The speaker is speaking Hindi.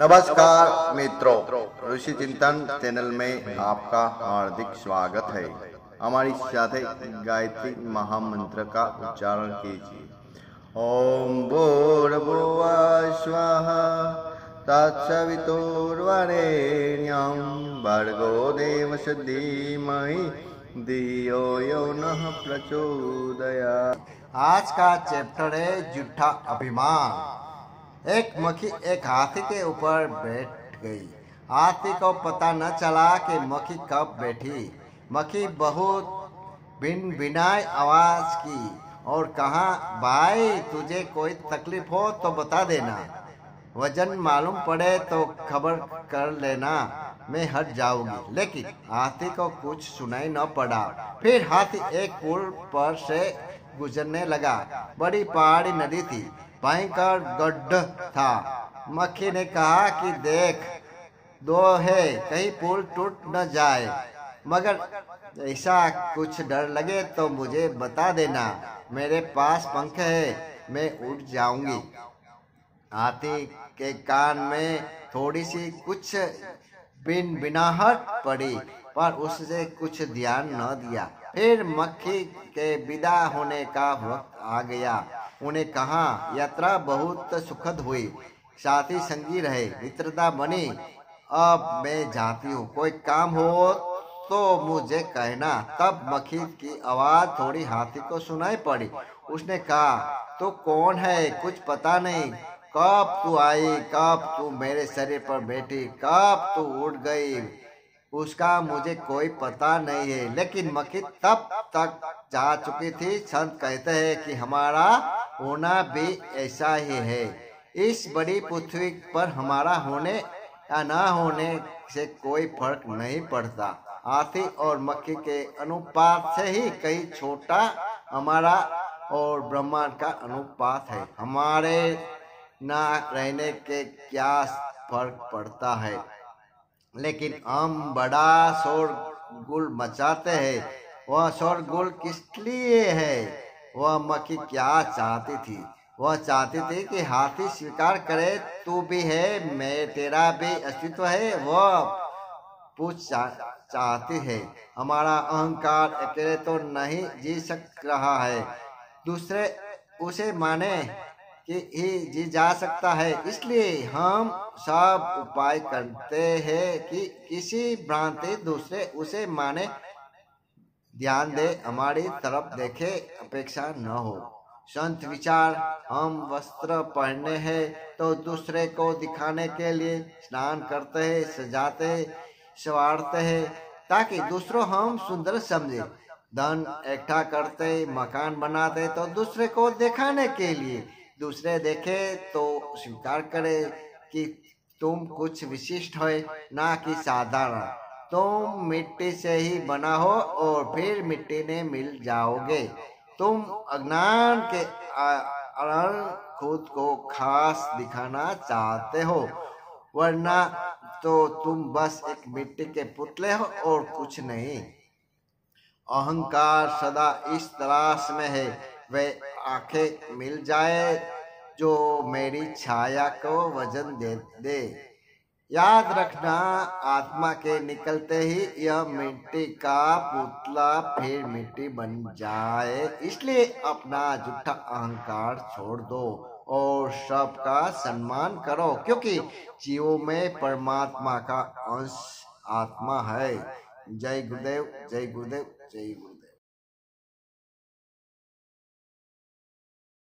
नमस्कार मित्रों ऋषि चिंतन चैनल में आपका हार्दिक स्वागत है हमारी साथ गायत्री महामंत्र का उच्चारण कीजिए ओम भूर्भुव स्व तत्सवितुर्वरेण्यं भर्गो देव धीमहि दियो यो न प्रचोदया आज का चैप्टर है जुठा अभिमान एक मक्खी एक हाथी के ऊपर बैठ गई हाथी को पता न चला कि मक्खी कब बैठी मक्खी बहुत भिन भिनाई आवाज की और कहा भाई तुझे कोई तकलीफ हो तो बता देना वजन मालूम पड़े तो खबर कर लेना मैं हट जाऊंगी लेकिन हाथी को कुछ सुनाई न पड़ा फिर हाथी एक पुल पर से गुजरने लगा बड़ी पहाड़ी नदी थी भयंकर गड्ढ था मक्खी ने कहा कि देख दो है कहीं पुल टूट न जाए मगर ऐसा कुछ डर लगे तो मुझे बता देना मेरे पास पंख है मैं उठ जाऊंगी हाथी के कान में थोड़ी सी कुछ बिन बिनाहट पड़ी पर उससे कुछ ध्यान न दिया फिर मक्खी के विदा होने का वक्त आ गया उन्हें कहा यात्रा बहुत सुखद हुई साथी संगी रहे मित्रता बनी अब मैं जाती हूँ कोई काम हो तो मुझे कहना तब मखी की आवाज थोड़ी हाथी को सुनाई पड़ी उसने कहा तू कौन है कुछ पता नहीं कब तू आई कब तू मेरे शरीर पर बैठी कब तू उठ गई उसका मुझे कोई पता नहीं है लेकिन मखी तब तक जा चुकी थी संत कहते हैं कि हमारा होना भी ऐसा ही है इस बड़ी पृथ्वी पर हमारा होने या ना होने से कोई फर्क नहीं पड़ता हाथी और मक्खी के अनुपात से ही कहीं छोटा हमारा और ब्रह्मांड का अनुपात है हमारे ना रहने के क्या फर्क पड़ता है लेकिन हम बड़ा शोर गुल मचाते हैं वह शोरगुल किस लिए है वह मक्खी क्या चाहती थी वह चाहती थी कि हाथी स्वीकार करे तू भी है मैं तेरा भी अस्तित्व है वह पूछ चाहती है हमारा अहंकार अकेले तो नहीं जी सक रहा है दूसरे उसे माने कि ही जी जा सकता है इसलिए हम सब उपाय करते हैं कि किसी भ्रांति दूसरे उसे माने ध्यान दे हमारी तरफ देखे अपेक्षा न हो संत विचार हम वस्त्र पहने हैं तो, तो दूसरे को दिखाने के लिए स्नान करते हैं सजाते हैं सवारते हैं ताकि दूसरों हम सुंदर समझे धन इकट्ठा करते मकान तो बनाते तो दूसरे को दिखाने के लिए दूसरे देखे तो, तो स्वीकार करे कि तुम कुछ विशिष्ट हो ना कि साधारण तुम मिट्टी से ही बना हो और फिर मिट्टी में मिल जाओगे तुम अज्ञान के अरण खुद को खास दिखाना चाहते हो वरना तो तुम बस एक मिट्टी के पुतले हो और कुछ नहीं अहंकार सदा इस तलाश में है वे आंखें मिल जाए जो मेरी छाया को वजन दे दे याद रखना आत्मा के निकलते ही यह मिट्टी का पुतला फिर मिट्टी बन जाए इसलिए अपना झूठा अहंकार छोड़ दो और सबका सम्मान करो क्योंकि जीवों में परमात्मा का अंश आत्मा है जय गुरुदेव जय गुरुदेव जय गुरुदेव